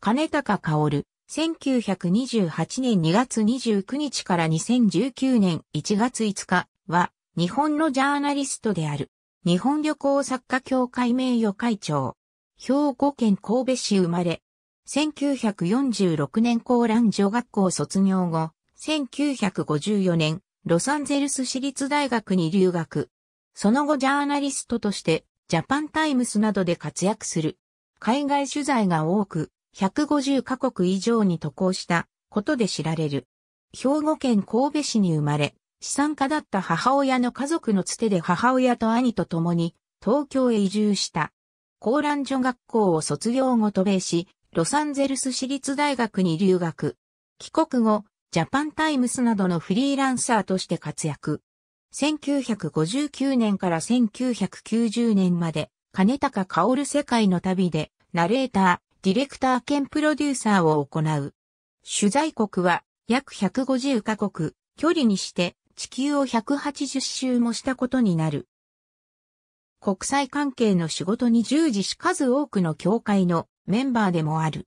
金高薫、1928年2月29日から2019年1月5日は、日本のジャーナリストである、日本旅行作家協会名誉会長、兵庫県神戸市生まれ、1946年高蘭女学校卒業後、1954年、ロサンゼルス市立大学に留学。その後ジャーナリストとして、ジャパンタイムスなどで活躍する。海外取材が多く、150カ国以上に渡航したことで知られる。兵庫県神戸市に生まれ、資産家だった母親の家族のつてで母親と兄と共に東京へ移住した。高蘭女学校を卒業後渡米し、ロサンゼルス市立大学に留学。帰国後、ジャパンタイムスなどのフリーランサーとして活躍。1959年から1990年まで、金高薫世界の旅で、ナレーター、ディレクター兼プロデューサーを行う。取材国は約150カ国、距離にして地球を180周もしたことになる。国際関係の仕事に従事し数多くの協会のメンバーでもある。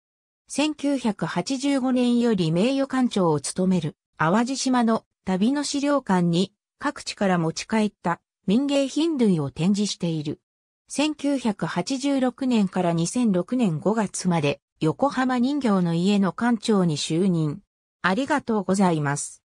1985年より名誉館長を務める淡路島の旅の資料館に各地から持ち帰った民芸品類を展示している。1986年から2006年5月まで横浜人形の家の館長に就任。ありがとうございます。